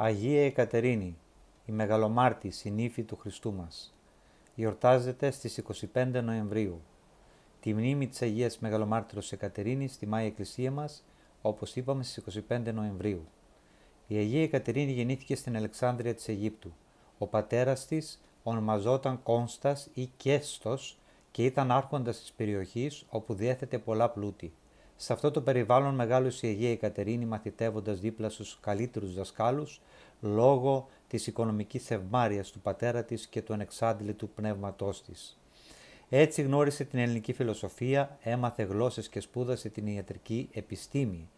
Αγία Εκατερίνη, η Μεγαλομάρτη συνήφη του Χριστού μας, γιορτάζεται στις 25 Νοεμβρίου. Τη μνήμη της Αγίας Μεγαλομάρτυρος Εκατερίνης στη η Εκκλησία μας, όπως είπαμε στις 25 Νοεμβρίου. Η Αγία Εκατερίνη γεννήθηκε στην Αλεξάνδρεια της Αιγύπτου. Ο πατέρας της ονομαζόταν Κόνστας ή Κέστος και ήταν άρχοντας της περιοχής όπου διέθετε πολλά πλούτη. Σε αυτό το περιβάλλον μεγάλωσε η Αγία Εκατερίνη μαθητεύοντας δίπλα στους καλύτερους δασκάλους λόγω της οικονομικής ευμάρειας του πατέρα της και του ανεξάντλητου πνεύματός της. Έτσι γνώρισε την ελληνική φιλοσοφία, έμαθε γλώσσες και σπούδασε την ιατρική επιστήμη.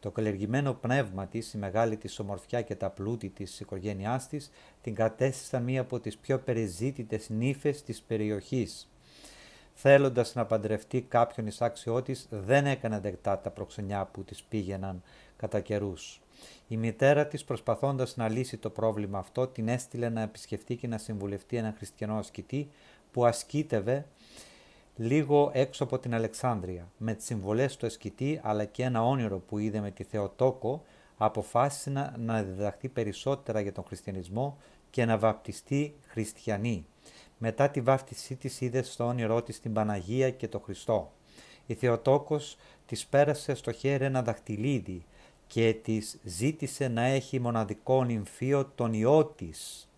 Το κλεργημένο πνεύμα της, η μεγάλη της ομορφιά και τα πλούτη της οικογένειάς της, την κατέστησαν μία από τις πιο περιζήτητες νύφες της περιοχής. Θέλοντας να παντρευτεί κάποιον εις άξιό δεν έκανε δεκτά τα προξενιά που της πήγαιναν κατά καιρούς. Η μητέρα της προσπαθώντας να λύσει το πρόβλημα αυτό, την έστειλε να επισκεφτεί και να συμβουλευτεί έναν χριστιανό ασκητή που ασκήτευε λίγο έξω από την Αλεξάνδρεια. Με τις συμβολές του ασκητή αλλά και ένα όνειρο που είδε με τη Θεοτόκο, αποφάσισε να, να διδαχθεί περισσότερα για τον χριστιανισμό και να βαπτιστεί χριστιανή. Μετά τη βάφτισή της είδε στο όνειρό της την Παναγία και το Χριστό. Η Θεοτόκος της πέρασε στο χέρι ένα δαχτυλίδι και της ζήτησε να έχει μοναδικό νυμφίο τον ιό της.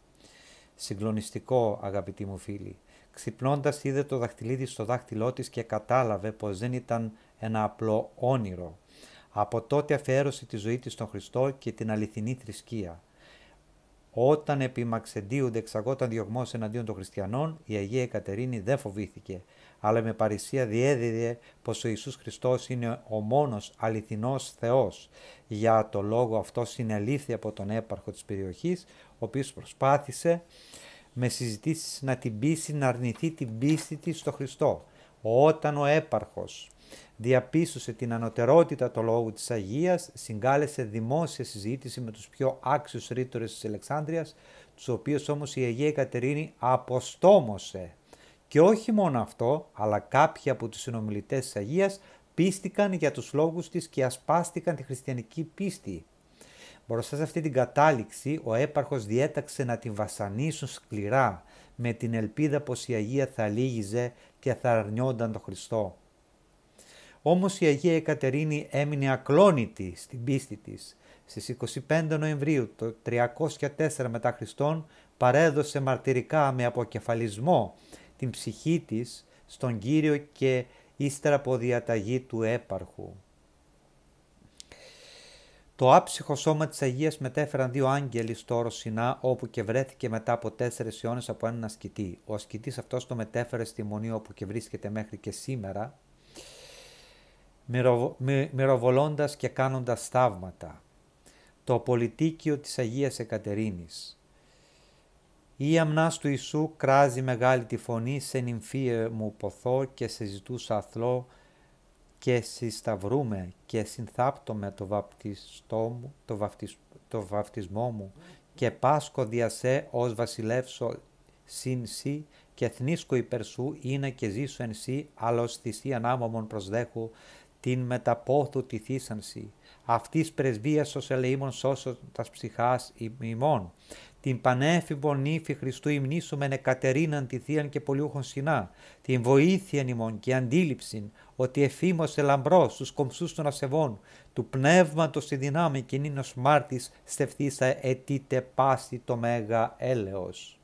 Συγκλονιστικό αγαπητοί μου φίλοι. Ξυπνώντας είδε το δαχτυλίδι στο δάχτυλό της και κατάλαβε πως δεν ήταν ένα απλό όνειρο. Από τότε αφιέρωσε τη ζωή της στον Χριστό και την αληθινή θρησκεία. Όταν επί Μαξεντίου δεξαγόταν διωγμός εναντίον των χριστιανών, η Αγία Εκατερίνη δεν φοβήθηκε, αλλά με παρησία διέδιδε πως ο Ιησούς Χριστός είναι ο μόνος αληθινός Θεός. Για το λόγο αυτό συνελήφθη από τον έπαρχο της περιοχής, ο οποίος προσπάθησε με συζητήσεις να την πείσει να αρνηθεί την πίστη της στο Χριστό. Όταν ο έπαρχος διαπίστωσε την ανωτερότητα του λόγου της Αγίας, συγκάλεσε δημόσια συζήτηση με τους πιο άξιους ρήτορες της Αλεξάνδρειας, τους οποίους όμως η Αγία Κατερίνη αποστόμωσε. Και όχι μόνο αυτό, αλλά κάποιοι από τους συνομιλητές της Αγίας πίστηκαν για τους λόγους της και ασπάστηκαν τη χριστιανική πίστη. Μπροστά σε αυτή την κατάληξη, ο έπαρχος διέταξε να την βασανίσουν σκληρά, με την ελπίδα πως η Αγία θα λύγιζε και θα αρνιόνταν τον Χριστό. Όμως η Αγία Εκατερίνη έμεινε ακλόνητη στην πίστη της. Στις 25 Νοεμβρίου το 304 μετά Χριστόν παρέδωσε μαρτυρικά με αποκεφαλισμό την ψυχή της στον Κύριο και ύστερα από διαταγή του έπαρχου. Το άψυχο σώμα της Αγίας μετέφεραν δύο άγγελοι στο όρο Σινά, όπου και βρέθηκε μετά από τέσσερις αιώνες από έναν ασκητή. Ο ασκητής αυτός το μετέφερε στη μονή όπου και βρίσκεται μέχρι και σήμερα, μυροβολώντας και κάνοντας ταύματα. Το πολιτίκιο της Αγίας Εκατερίνης. Η αμνάς του Ιησού κράζει μεγάλη τη φωνή σε νυμφίε μου ποθώ και σε ζητούσα αθλό και συσταυρούμε και συνθάπτομαι το, βαπτιστό μου, το, το βαπτισμό μου και πάσκω διασέ σε ως βασιλεύσω συν σύ και θνίσκω υπέρ σου είναι και ζήσω εν σύ, αλλά ως θυσίαν άμωμον προσδέχου την μεταπόθου τη θύσανση, αυτής πρεσβείας ως ελεήμων σώσον τας ψυχάς ημών, την πανέφηβον νύφη Χριστού με εκατερίναν τη θεία και πολιούχων συνά, την βοήθεια ημών και αντίληψην, ότι εφήμωσε λαμπρό στους κομψούς των ασεβών, του πνεύματος η δυνάμει και νύνος μάρτης στευθύσα ετήτε πάση το μέγα έλεος.